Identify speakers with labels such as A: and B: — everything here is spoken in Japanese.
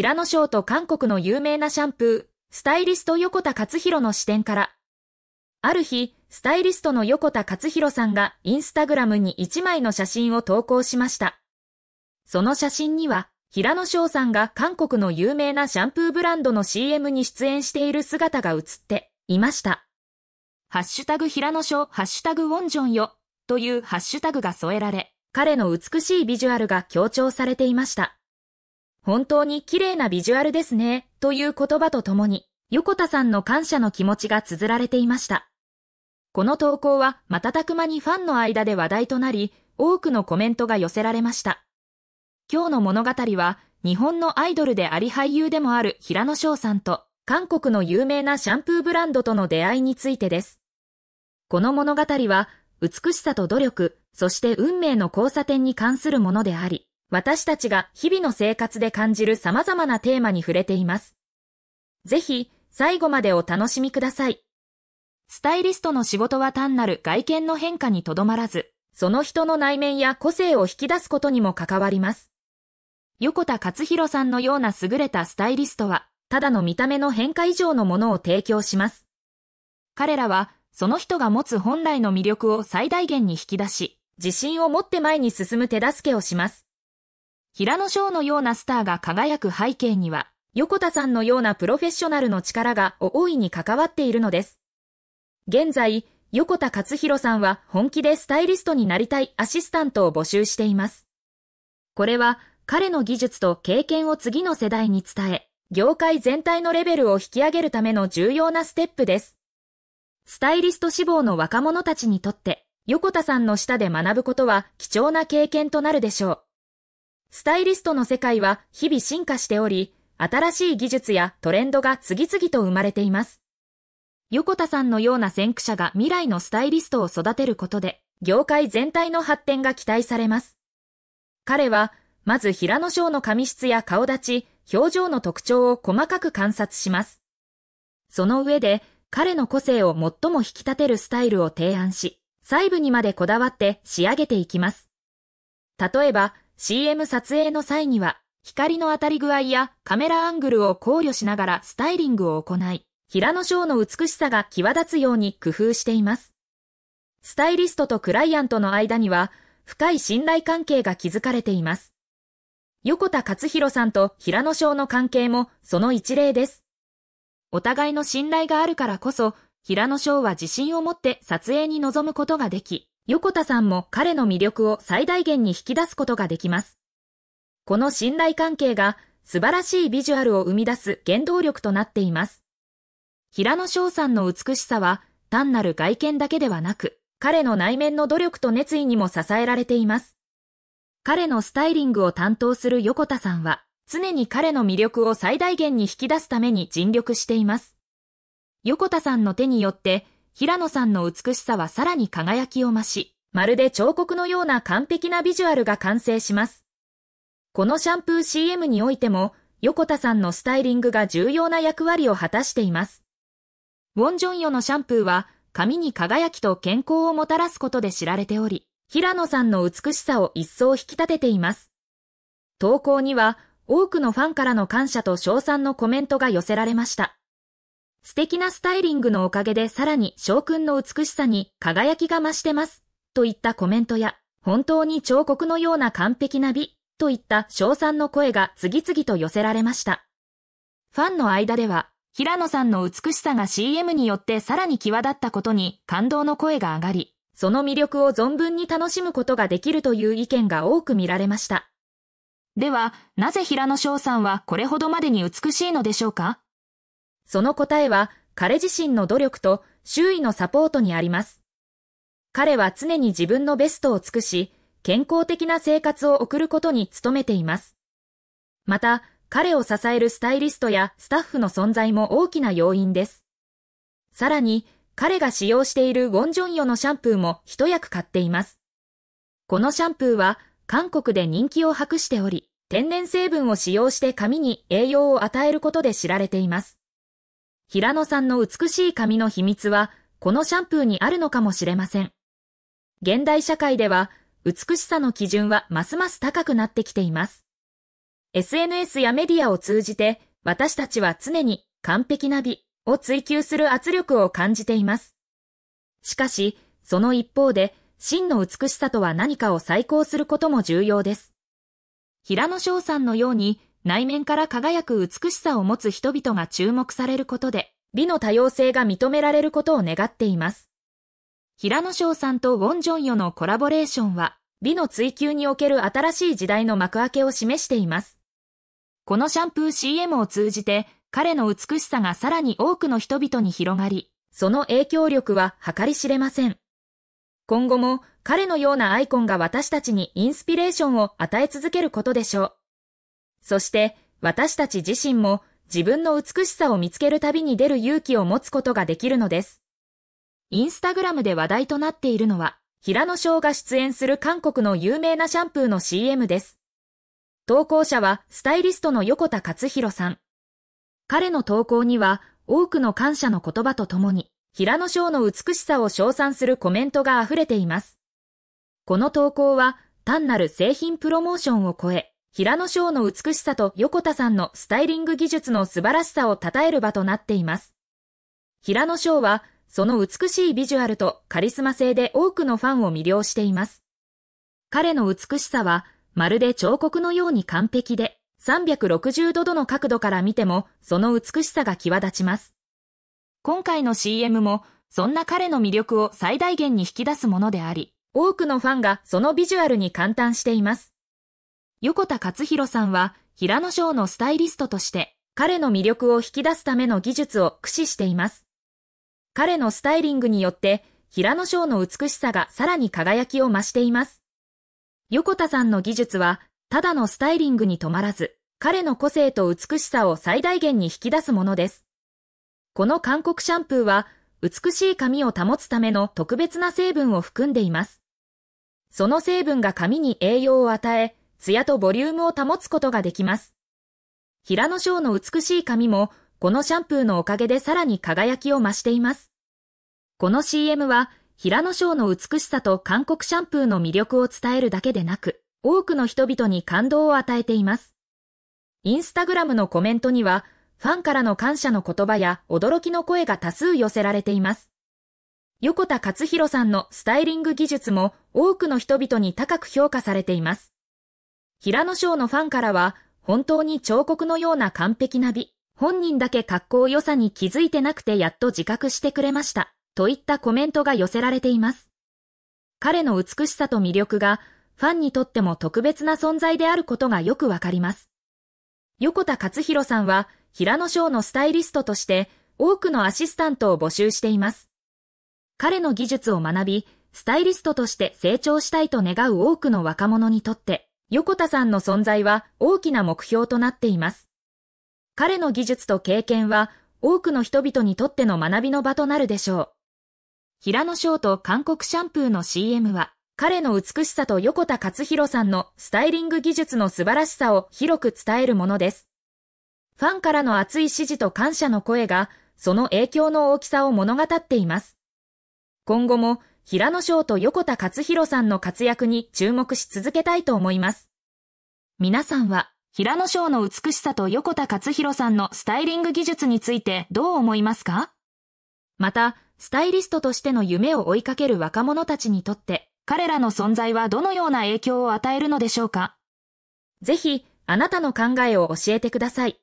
A: 平野翔と韓国の有名なシャンプー、スタイリスト横田勝弘の視点から。ある日、スタイリストの横田勝弘さんがインスタグラムに1枚の写真を投稿しました。その写真には、平野翔さんが韓国の有名なシャンプーブランドの CM に出演している姿が映っていました。ハッシュタグ平野翔、ハッシュタグウォンジョンよ、というハッシュタグが添えられ、彼の美しいビジュアルが強調されていました。本当に綺麗なビジュアルですね、という言葉とともに、横田さんの感謝の気持ちが綴られていました。この投稿は瞬く間にファンの間で話題となり、多くのコメントが寄せられました。今日の物語は、日本のアイドルであり俳優でもある平野翔さんと、韓国の有名なシャンプーブランドとの出会いについてです。この物語は、美しさと努力、そして運命の交差点に関するものであり、私たちが日々の生活で感じる様々なテーマに触れています。ぜひ、最後までお楽しみください。スタイリストの仕事は単なる外見の変化にとどまらず、その人の内面や個性を引き出すことにも関わります。横田勝弘さんのような優れたスタイリストは、ただの見た目の変化以上のものを提供します。彼らは、その人が持つ本来の魅力を最大限に引き出し、自信を持って前に進む手助けをします。平野翔のようなスターが輝く背景には、横田さんのようなプロフェッショナルの力が大いに関わっているのです。現在、横田勝弘さんは本気でスタイリストになりたいアシスタントを募集しています。これは彼の技術と経験を次の世代に伝え、業界全体のレベルを引き上げるための重要なステップです。スタイリスト志望の若者たちにとって、横田さんの下で学ぶことは貴重な経験となるでしょう。スタイリストの世界は日々進化しており、新しい技術やトレンドが次々と生まれています。横田さんのような先駆者が未来のスタイリストを育てることで、業界全体の発展が期待されます。彼は、まず平野翔の髪質や顔立ち、表情の特徴を細かく観察します。その上で、彼の個性を最も引き立てるスタイルを提案し、細部にまでこだわって仕上げていきます。例えば、CM 撮影の際には、光の当たり具合やカメラアングルを考慮しながらスタイリングを行い、平野翔の美しさが際立つように工夫しています。スタイリストとクライアントの間には、深い信頼関係が築かれています。横田勝弘さんと平野翔の関係もその一例です。お互いの信頼があるからこそ、平野翔は自信を持って撮影に臨むことができ、横田さんも彼の魅力を最大限に引き出すことができます。この信頼関係が素晴らしいビジュアルを生み出す原動力となっています。平野翔さんの美しさは単なる外見だけではなく、彼の内面の努力と熱意にも支えられています。彼のスタイリングを担当する横田さんは、常に彼の魅力を最大限に引き出すために尽力しています。横田さんの手によって、平野さんの美しさはさらに輝きを増し、まるで彫刻のような完璧なビジュアルが完成します。このシャンプー CM においても、横田さんのスタイリングが重要な役割を果たしています。ウォンジョンヨのシャンプーは、髪に輝きと健康をもたらすことで知られており、平野さんの美しさを一層引き立てています。投稿には、多くのファンからの感謝と称賛のコメントが寄せられました。素敵なスタイリングのおかげでさらにくんの美しさに輝きが増してます、といったコメントや、本当に彫刻のような完璧な美、といった賞賛の声が次々と寄せられました。ファンの間では、平野さんの美しさが CM によってさらに際立ったことに感動の声が上がり、その魅力を存分に楽しむことができるという意見が多く見られました。では、なぜ平野翔さんはこれほどまでに美しいのでしょうかその答えは彼自身の努力と周囲のサポートにあります。彼は常に自分のベストを尽くし、健康的な生活を送ることに努めています。また、彼を支えるスタイリストやスタッフの存在も大きな要因です。さらに、彼が使用しているゴンジョンヨのシャンプーも一役買っています。このシャンプーは韓国で人気を博しており、天然成分を使用して髪に栄養を与えることで知られています。平野さんの美しい髪の秘密は、このシャンプーにあるのかもしれません。現代社会では、美しさの基準はますます高くなってきています。SNS やメディアを通じて、私たちは常に完璧な美を追求する圧力を感じています。しかし、その一方で、真の美しさとは何かを再考することも重要です。平野翔さんのように、内面から輝く美しさを持つ人々が注目されることで、美の多様性が認められることを願っています。平野翔さんとウォン・ジョンヨのコラボレーションは、美の追求における新しい時代の幕開けを示しています。このシャンプー CM を通じて、彼の美しさがさらに多くの人々に広がり、その影響力は計り知れません。今後も彼のようなアイコンが私たちにインスピレーションを与え続けることでしょう。そして私たち自身も自分の美しさを見つける旅に出る勇気を持つことができるのです。インスタグラムで話題となっているのは、平野翔が出演する韓国の有名なシャンプーの CM です。投稿者はスタイリストの横田勝弘さん。彼の投稿には多くの感謝の言葉とともに、平野翔の美しさを称賛するコメントが溢れています。この投稿は単なる製品プロモーションを超え、平野翔の美しさと横田さんのスタイリング技術の素晴らしさを称える場となっています。平野翔は、その美しいビジュアルとカリスマ性で多くのファンを魅了しています。彼の美しさは、まるで彫刻のように完璧で、360度の角度から見ても、その美しさが際立ちます。今回の CM も、そんな彼の魅力を最大限に引き出すものであり、多くのファンがそのビジュアルに感嘆しています。横田勝弘さんは平野翔のスタイリストとして彼の魅力を引き出すための技術を駆使しています。彼のスタイリングによって平野翔の美しさがさらに輝きを増しています。横田さんの技術はただのスタイリングに止まらず、彼の個性と美しさを最大限に引き出すものです。この韓国シャンプーは美しい髪を保つための特別な成分を含んでいます。その成分が髪に栄養を与え、ツヤとボリュームを保つことができます。平野翔の美しい髪も、このシャンプーのおかげでさらに輝きを増しています。この CM は、平野翔の美しさと韓国シャンプーの魅力を伝えるだけでなく、多くの人々に感動を与えています。インスタグラムのコメントには、ファンからの感謝の言葉や驚きの声が多数寄せられています。横田勝弘さんのスタイリング技術も多くの人々に高く評価されています。平野賞のファンからは、本当に彫刻のような完璧な美、本人だけ格好良さに気づいてなくてやっと自覚してくれました、といったコメントが寄せられています。彼の美しさと魅力が、ファンにとっても特別な存在であることがよくわかります。横田勝弘さんは、平野賞のスタイリストとして、多くのアシスタントを募集しています。彼の技術を学び、スタイリストとして成長したいと願う多くの若者にとって、横田さんの存在は大きな目標となっています。彼の技術と経験は多くの人々にとっての学びの場となるでしょう。平野翔と韓国シャンプーの CM は、彼の美しさと横田勝弘さんのスタイリング技術の素晴らしさを広く伝えるものです。ファンからの熱い支持と感謝の声が、その影響の大きさを物語っています。今後も平野翔と横田勝弘さんの活躍に注目し続けたいと思います。皆さんは、平野翔の美しさと横田勝弘さんのスタイリング技術についてどう思いますかまた、スタイリストとしての夢を追いかける若者たちにとって、彼らの存在はどのような影響を与えるのでしょうかぜひ、あなたの考えを教えてください。